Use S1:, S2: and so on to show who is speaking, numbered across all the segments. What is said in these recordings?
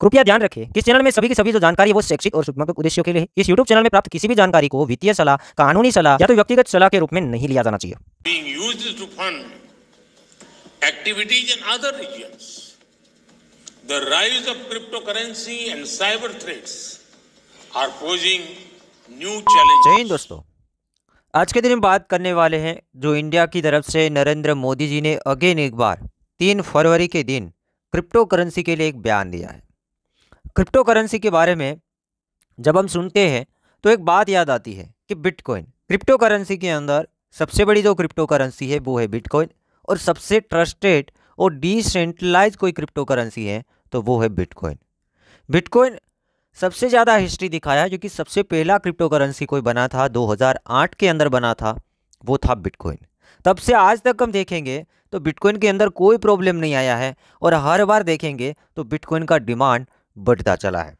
S1: कृपया ध्यान रखें कि चैनल में सभी की सभी जो जानकारी है वो शैक्षिक और शुभात्मक उद्देश्यों के लिए इस YouTube चैनल में प्राप्त किसी भी जानकारी को वित्तीय सलाह कानूनी सलाह या तो व्यक्तिगत सलाह के रूप में नहीं लिया जाना चाहिए
S2: जय
S1: हिंद दोस्तों आज के दिन हम बात करने वाले हैं जो इंडिया की तरफ से नरेंद्र मोदी जी ने अगेन एक बार तीन फरवरी के दिन क्रिप्टो करेंसी के लिए एक बयान दिया है क्रिप्टो करेंसी के बारे में जब हम सुनते हैं तो एक बात याद आती है कि बिटकॉइन क्रिप्टो करेंसी के अंदर सबसे बड़ी जो क्रिप्टो करेंसी है वो है बिटकॉइन और सबसे ट्रस्टेड और डिसेंट्रलाइज कोई क्रिप्टो करेंसी है तो वो है बिटकॉइन बिटकॉइन सबसे ज़्यादा हिस्ट्री दिखाया क्योंकि सबसे पहला क्रिप्टो करेंसी कोई बना था 2008 के अंदर बना था वो था बिटकॉइन तब से आज तक हम देखेंगे तो बिटकॉइन के अंदर कोई प्रॉब्लम नहीं आया है और हर बार देखेंगे तो बिटकॉइन का डिमांड बढ़ता चला है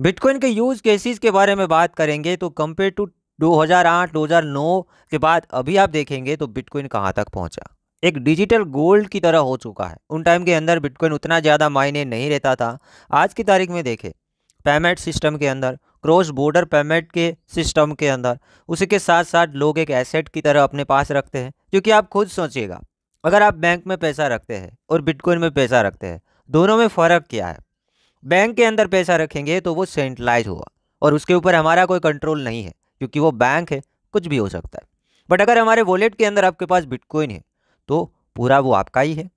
S1: बिटकॉइन के यूज केसेस के बारे में बात करेंगे तो कंपेयर टू 2008 2009 के बाद अभी आप देखेंगे तो बिटकॉइन कहाँ तक पहुँचा एक डिजिटल गोल्ड की तरह हो चुका है उन टाइम के अंदर बिटकॉइन उतना ज़्यादा मायने नहीं रहता था आज की तारीख में देखें पेमेंट सिस्टम के अंदर क्रॉस बॉर्डर पेमेंट के सिस्टम के अंदर उसी के साथ साथ लोग एक एसेट की तरह अपने पास रखते हैं क्योंकि आप खुद सोचिएगा अगर आप बैंक में पैसा रखते हैं और बिटकॉइन में पैसा रखते हैं दोनों में फ़र्क क्या है बैंक के अंदर पैसा रखेंगे तो वो सेंट्रलाइज होगा और उसके ऊपर हमारा कोई कंट्रोल नहीं है क्योंकि वो बैंक है कुछ भी हो सकता है बट अगर हमारे वॉलेट के अंदर आपके पास बिटकॉइन है तो पूरा वो आपका ही है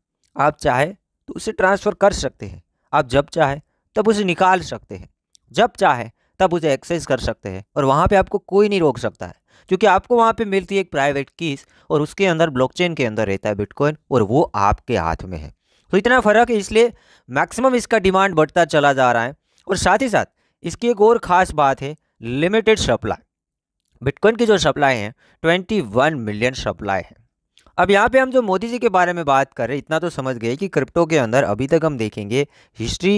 S1: आप चाहे तो उसे ट्रांसफ़र कर सकते हैं आप जब चाहे तब उसे निकाल सकते हैं जब चाहे तब उसे एक्सेस कर सकते हैं और वहाँ पे आपको कोई नहीं रोक सकता है क्योंकि आपको वहाँ पे मिलती है एक प्राइवेट कीस और उसके अंदर ब्लॉकचेन के अंदर रहता है बिटकॉइन और वो आपके हाथ में है तो इतना फ़र्क है इसलिए मैक्सिमम इसका डिमांड बढ़ता चला जा रहा है और साथ ही साथ इसकी एक और ख़ास बात है लिमिटेड सप्लाई बिटकॉइन की जो सप्लाई है ट्वेंटी वन मिलियन सप्लाई है अब यहाँ पे हम जो मोदी जी के बारे में बात कर रहे हैं इतना तो समझ गए कि क्रिप्टो के अंदर अभी तक हम देखेंगे हिस्ट्री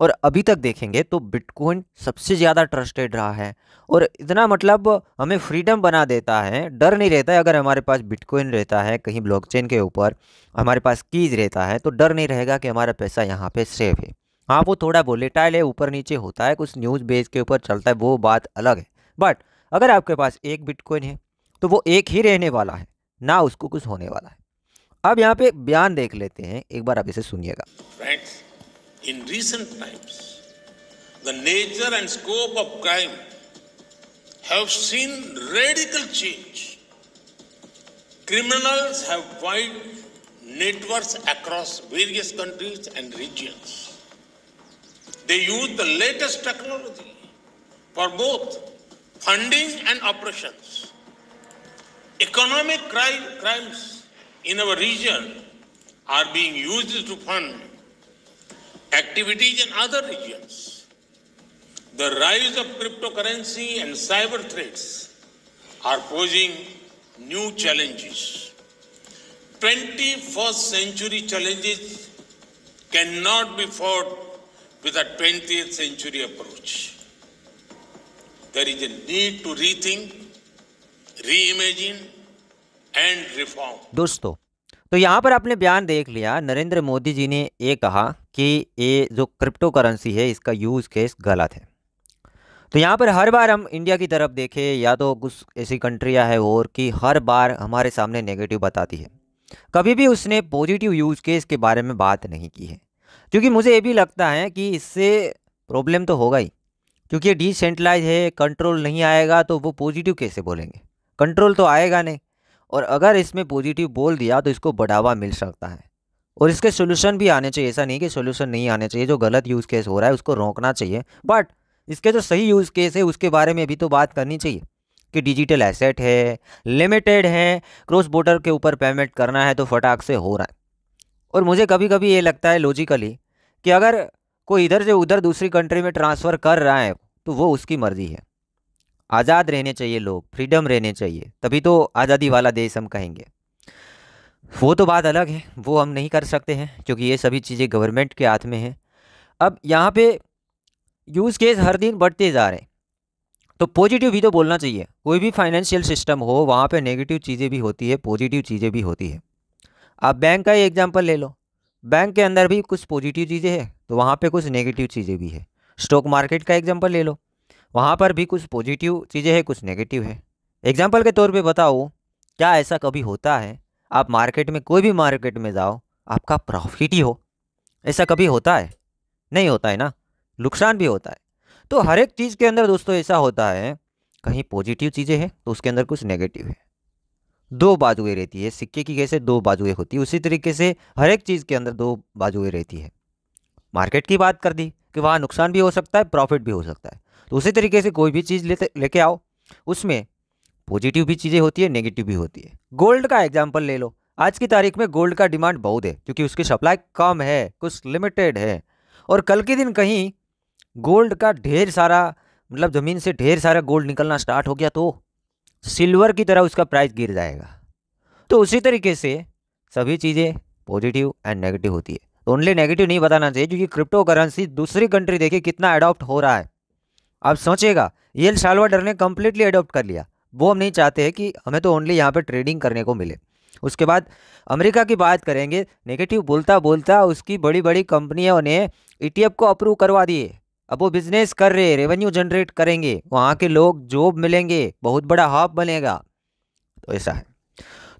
S1: और अभी तक देखेंगे तो बिटकॉइन सबसे ज़्यादा ट्रस्टेड रहा है और इतना मतलब हमें फ्रीडम बना देता है डर नहीं रहता है अगर हमारे पास बिटकॉइन रहता है कहीं ब्लॉकचेन के ऊपर हमारे पास कीज रहता है तो डर नहीं रहेगा कि हमारा पैसा यहाँ पे सेफ है हाँ वो थोड़ा वोलेटाइल है ऊपर नीचे होता है कुछ न्यूज़ बेस के ऊपर चलता है वो बात अलग है बट अगर आपके पास एक बिटकॉइन है तो वो एक ही रहने वाला है ना उसको कुछ होने वाला है अब यहाँ पे बयान देख लेते हैं एक बार आप इसे सुनिएगा
S2: In recent times, the nature and scope of crime have seen radical change. Criminals have wide networks across various countries and regions. They use the latest technology for both funding and operations. Economic crime, crimes in our region are being used to fund activities in other regions. The rise of cryptocurrency and cyber threats are posing new challenges. 21st century challenges cannot be fought with a 20th century approach. There is a need to rethink, reimagine, and reform.
S1: Dosto. तो यहाँ पर आपने बयान देख लिया नरेंद्र मोदी जी ने ये कहा कि ये जो क्रिप्टो करेंसी है इसका यूज़ केस गलत है तो यहाँ पर हर बार हम इंडिया की तरफ देखें या तो कुछ ऐसी कंट्रियाँ है और कि हर बार हमारे सामने नेगेटिव बताती है कभी भी उसने पॉजिटिव यूज़ केस के बारे में बात नहीं की है क्योंकि मुझे ये भी लगता है कि इससे प्रॉब्लम तो होगा ही क्योंकि डिसेंट्रलाइज है कंट्रोल नहीं आएगा तो वो पॉजिटिव कैसे बोलेंगे कंट्रोल तो आएगा नहीं और अगर इसमें पॉजिटिव बोल दिया तो इसको बढ़ावा मिल सकता है और इसके सोल्यूशन भी आने चाहिए ऐसा नहीं कि सोल्यूशन नहीं आने चाहिए जो गलत यूज़ केस हो रहा है उसको रोकना चाहिए बट इसके जो सही यूज़ केस है उसके बारे में भी तो बात करनी चाहिए कि डिजिटल एसेट है लिमिटेड है क्रॉस बॉर्डर के ऊपर पेमेंट करना है तो फटाक से हो रहा है और मुझे कभी कभी ये लगता है लॉजिकली कि अगर कोई इधर से उधर दूसरी कंट्री में ट्रांसफ़र कर रहा है तो वो उसकी मर्ज़ी है आज़ाद रहने चाहिए लोग फ्रीडम रहने चाहिए तभी तो आज़ादी वाला देश हम कहेंगे वो तो बात अलग है वो हम नहीं कर सकते हैं क्योंकि ये सभी चीज़ें गवर्नमेंट के हाथ में है अब यहाँ पे यूज़ केस हर दिन बढ़ते जा रहे हैं तो पॉजिटिव भी तो बोलना चाहिए कोई भी फाइनेंशियल सिस्टम हो वहाँ पर नेगेटिव चीज़ें भी होती है पॉजिटिव चीज़ें भी होती है आप बैंक का ही एग्जाम्पल ले लो बैंक के अंदर भी कुछ पॉजिटिव चीज़ें हैं तो वहाँ पर कुछ नेगेटिव चीज़ें भी है स्टॉक मार्केट का एग्जाम्पल ले लो वहाँ पर भी कुछ पॉजिटिव चीज़ें हैं कुछ नेगेटिव है एग्जाम्पल के तौर पर बताओ क्या ऐसा कभी होता है आप मार्केट में कोई भी मार्केट में जाओ आपका प्रॉफिट ही हो ऐसा कभी होता है नहीं होता है ना नुकसान भी होता है तो हर एक चीज़ के अंदर दोस्तों ऐसा होता है कहीं पॉजिटिव चीज़ें हैं तो उसके अंदर कुछ नेगेटिव है दो बाजुएं रहती है सिक्के की कैसे दो बाजुएं होती है उसी तरीके से हर एक चीज़ के अंदर दो बाजुएं रहती है मार्केट की बात कर दी कि वहाँ नुकसान भी हो सकता है प्रॉफिट भी हो सकता है तो उसी तरीके से कोई भी चीज़ लेते लेके आओ उसमें पॉजिटिव भी चीज़ें होती है नेगेटिव भी होती है गोल्ड का एग्जाम्पल ले लो आज की तारीख में गोल्ड का डिमांड बहुत है क्योंकि उसकी सप्लाई कम है कुछ लिमिटेड है और कल के दिन कहीं गोल्ड का ढेर सारा मतलब ज़मीन से ढेर सारा गोल्ड निकलना स्टार्ट हो गया तो सिल्वर की तरह उसका प्राइस गिर जाएगा तो उसी तरीके से सभी चीज़ें पॉजिटिव एंड नेगेटिव होती है ओनली तो नेगेटिव नहीं बताना चाहिए क्योंकि क्रिप्टो करेंसी दूसरी कंट्री देखिए कितना अडॉप्ट हो रहा है आप सोचिएगा ये सालवाडर ने कम्प्लीटली अडॉप्ट कर लिया वो हम नहीं चाहते हैं कि हमें तो ओनली यहाँ पर ट्रेडिंग करने को मिले उसके बाद अमेरिका की बात करेंगे नेगेटिव बोलता बोलता उसकी बड़ी बड़ी कंपनियों ने ई e को अप्रूव करवा दिए अब वो बिजनेस कर रहे रेवेन्यू जनरेट करेंगे वहाँ के लोग जॉब मिलेंगे बहुत बड़ा हॉप बनेगा तो ऐसा है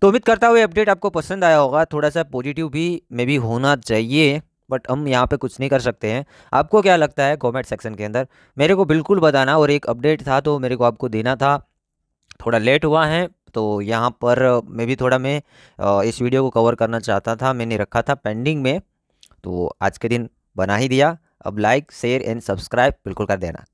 S1: तो उम्मीद करता हुए अपडेट आपको पसंद आया होगा थोड़ा सा पॉजिटिव भी मे भी होना चाहिए बट हम यहाँ पे कुछ नहीं कर सकते हैं आपको क्या लगता है कमेंट सेक्शन के अंदर मेरे को बिल्कुल बताना और एक अपडेट था तो मेरे को आपको देना था थोड़ा लेट हुआ है तो यहाँ पर मे भी थोड़ा मैं इस वीडियो को कवर करना चाहता था मैंने रखा था पेंडिंग में तो आज के दिन बना ही दिया अब लाइक शेयर एंड सब्सक्राइब बिल्कुल कर देना